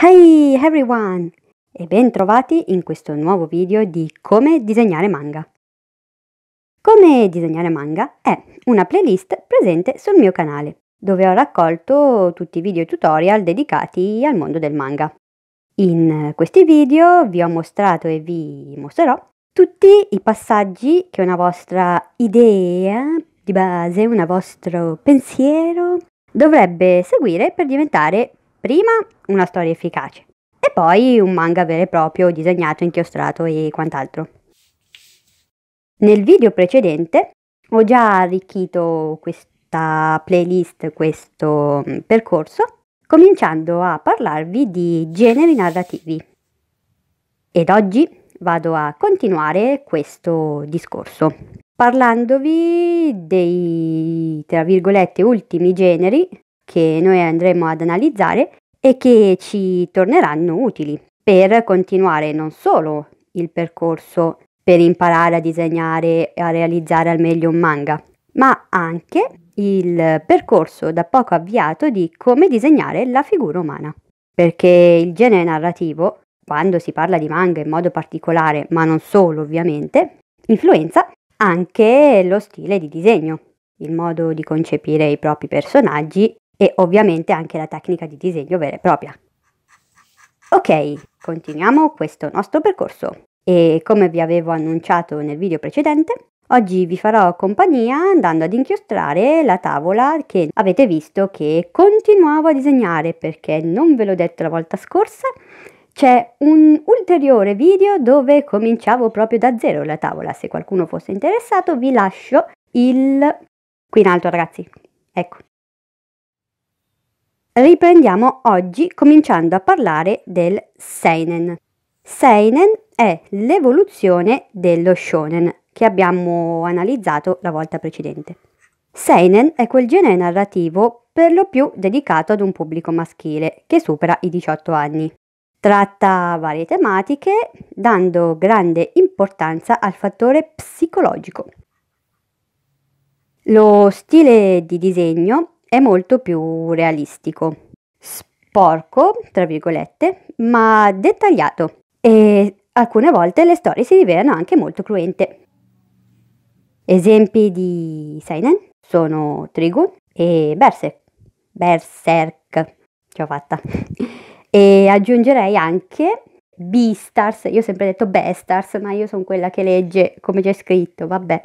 Hey everyone! E ben trovati in questo nuovo video di Come disegnare manga. Come disegnare manga è una playlist presente sul mio canale, dove ho raccolto tutti i video tutorial dedicati al mondo del manga. In questi video vi ho mostrato e vi mostrerò tutti i passaggi che una vostra idea di base, un vostro pensiero dovrebbe seguire per diventare Prima una storia efficace e poi un manga vero e proprio disegnato, inchiostrato e quant'altro. Nel video precedente ho già arricchito questa playlist, questo mm, percorso, cominciando a parlarvi di generi narrativi. Ed oggi vado a continuare questo discorso, parlandovi dei, tra virgolette, ultimi generi che noi andremo ad analizzare e che ci torneranno utili per continuare non solo il percorso per imparare a disegnare e a realizzare al meglio un manga, ma anche il percorso da poco avviato di come disegnare la figura umana. Perché il genere narrativo, quando si parla di manga in modo particolare, ma non solo ovviamente, influenza anche lo stile di disegno, il modo di concepire i propri personaggi e ovviamente anche la tecnica di disegno vera e propria. Ok, continuiamo questo nostro percorso e come vi avevo annunciato nel video precedente, oggi vi farò compagnia andando ad inchiostrare la tavola che avete visto che continuavo a disegnare perché non ve l'ho detto la volta scorsa, c'è un ulteriore video dove cominciavo proprio da zero la tavola, se qualcuno fosse interessato vi lascio il... qui in alto ragazzi, ecco, Riprendiamo oggi cominciando a parlare del Seinen. Seinen è l'evoluzione dello Shonen che abbiamo analizzato la volta precedente. Seinen è quel genere narrativo per lo più dedicato ad un pubblico maschile che supera i 18 anni. Tratta varie tematiche dando grande importanza al fattore psicologico. Lo stile di disegno è molto più realistico, sporco, tra virgolette, ma dettagliato e alcune volte le storie si rivelano anche molto cruente. Esempi di seinen sono Trigun e Berserk. Berserk, ce l'ho fatta. e aggiungerei anche Beastars, io ho sempre detto Beastars, ma io sono quella che legge come c'è scritto, vabbè.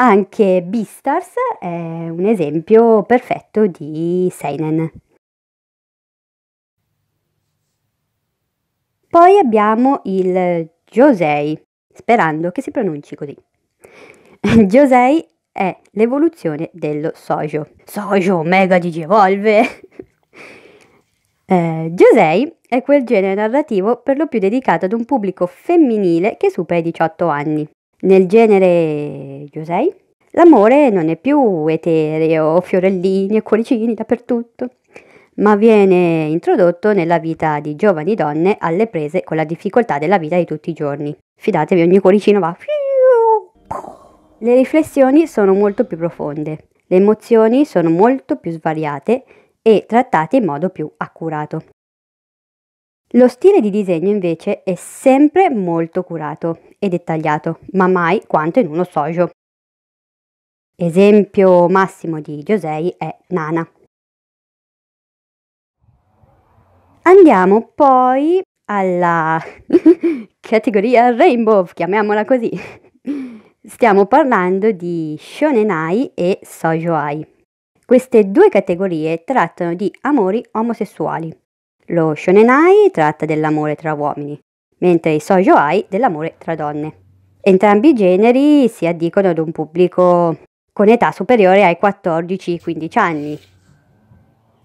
Anche Beastars è un esempio perfetto di Seinen. Poi abbiamo il Josei, sperando che si pronunci così. Josei è l'evoluzione dello Sojo. Sojo Mega Digievolve! eh, Josei è quel genere narrativo per lo più dedicato ad un pubblico femminile che supera i 18 anni. Nel genere Giusei, l'amore non è più etereo, fiorellini e cuoricini dappertutto, ma viene introdotto nella vita di giovani donne alle prese con la difficoltà della vita di tutti i giorni. Fidatevi, ogni cuoricino va. Le riflessioni sono molto più profonde, le emozioni sono molto più svariate e trattate in modo più accurato. Lo stile di disegno invece è sempre molto curato e dettagliato, ma mai quanto in uno sojo. Esempio massimo di Josei è Nana. Andiamo poi alla categoria Rainbow, chiamiamola così. Stiamo parlando di Shonenai e Sojoai. Queste due categorie trattano di amori omosessuali, lo shonenai tratta dell'amore tra uomini, mentre i ai dell'amore tra donne. Entrambi i generi si addicono ad un pubblico con età superiore ai 14-15 anni,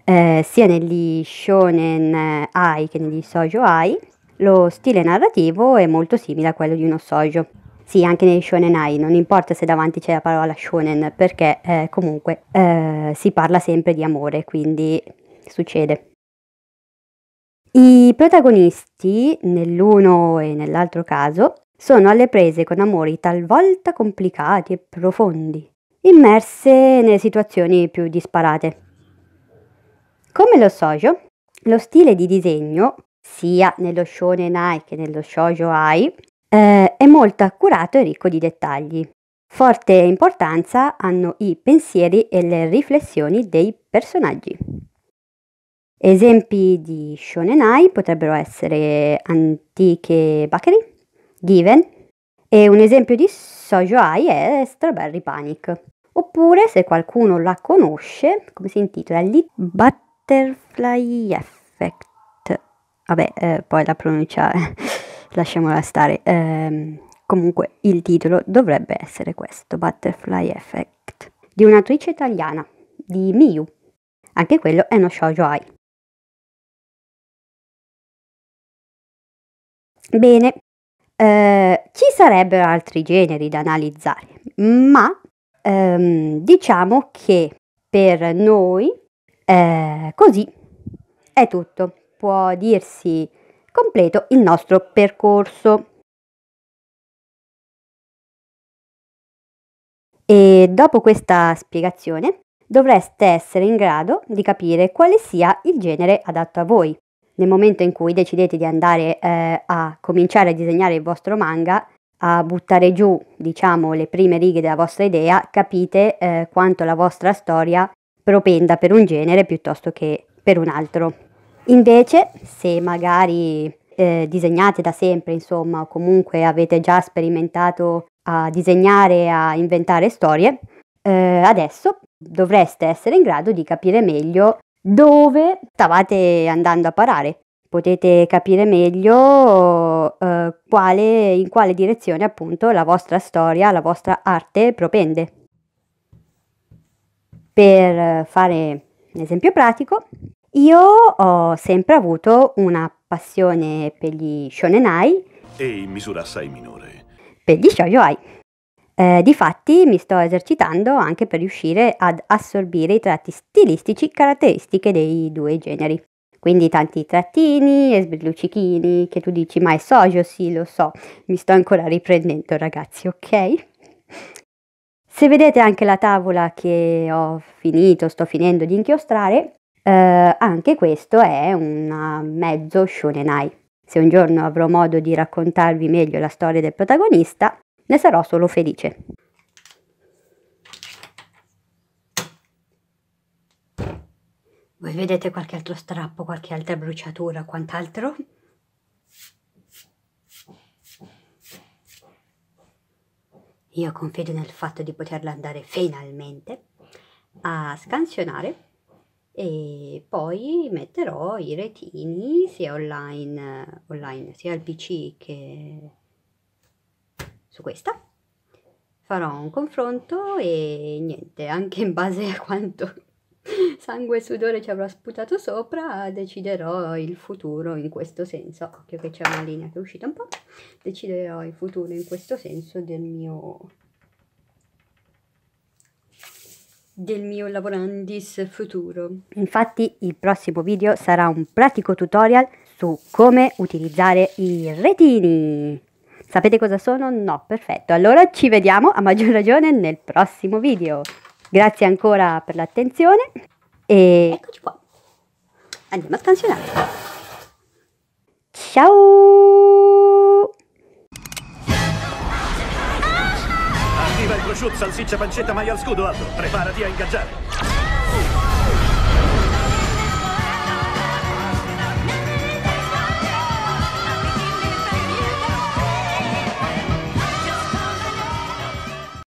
eh, sia negli shonen ai che negli shoujo ai, lo stile narrativo è molto simile a quello di uno shoujo. Sì, anche nei shonen ai, non importa se davanti c'è la parola shonen, perché eh, comunque eh, si parla sempre di amore, quindi succede. I protagonisti, nell'uno e nell'altro caso, sono alle prese con amori talvolta complicati e profondi, immerse nelle situazioni più disparate. Come lo sojo, lo stile di disegno, sia nello shonen ai che nello shoujo ai, eh, è molto accurato e ricco di dettagli. Forte importanza hanno i pensieri e le riflessioni dei personaggi. Esempi di shonenai potrebbero essere Antiche Bakery, Given e un esempio di Sojoai è Strawberry Panic. Oppure, se qualcuno la conosce, come si intitola? Lì Butterfly Effect. Vabbè, eh, poi la pronuncia lasciamola stare. Eh, comunque, il titolo dovrebbe essere questo, Butterfly Effect, di un'attrice italiana, di Miyu. Anche quello è uno shoujo ai. Bene, eh, ci sarebbero altri generi da analizzare, ma ehm, diciamo che per noi eh, così è tutto, può dirsi completo il nostro percorso. E dopo questa spiegazione dovreste essere in grado di capire quale sia il genere adatto a voi nel momento in cui decidete di andare eh, a cominciare a disegnare il vostro manga, a buttare giù, diciamo, le prime righe della vostra idea, capite eh, quanto la vostra storia propenda per un genere piuttosto che per un altro. Invece, se magari eh, disegnate da sempre, insomma, o comunque avete già sperimentato a disegnare, a inventare storie, eh, adesso dovreste essere in grado di capire meglio dove stavate andando a parare. Potete capire meglio eh, quale, in quale direzione appunto la vostra storia, la vostra arte propende. Per fare un esempio pratico, io ho sempre avuto una passione per gli shonenai e in misura assai minore per gli shoujo ai. Eh, difatti mi sto esercitando anche per riuscire ad assorbire i tratti stilistici caratteristiche dei due generi. Quindi tanti trattini e sbrilluccichini che tu dici ma è socio, sì lo so, mi sto ancora riprendendo ragazzi, ok? Se vedete anche la tavola che ho finito, sto finendo di inchiostrare, eh, anche questo è un mezzo shonenai. Se un giorno avrò modo di raccontarvi meglio la storia del protagonista, ne sarò solo felice. Voi vedete qualche altro strappo, qualche altra bruciatura, quant'altro? Io confido nel fatto di poterla andare finalmente a scansionare e poi metterò i retini sia online, eh, online sia al PC che su questa farò un confronto e niente anche in base a quanto sangue e sudore ci avrà sputato sopra deciderò il futuro in questo senso occhio che c'è una linea che è uscita un po' deciderò il futuro in questo senso del mio del mio lavorandis futuro. Infatti il prossimo video sarà un pratico tutorial su come utilizzare i retini. Sapete cosa sono? No, perfetto. Allora ci vediamo a maggior ragione nel prossimo video. Grazie ancora per l'attenzione e eccoci qua. Andiamo a scansionare. Ciao! Arriva il prosciutto, salsiccia, pancetta, maio al scudo, Aldo. Preparati a ingaggiare.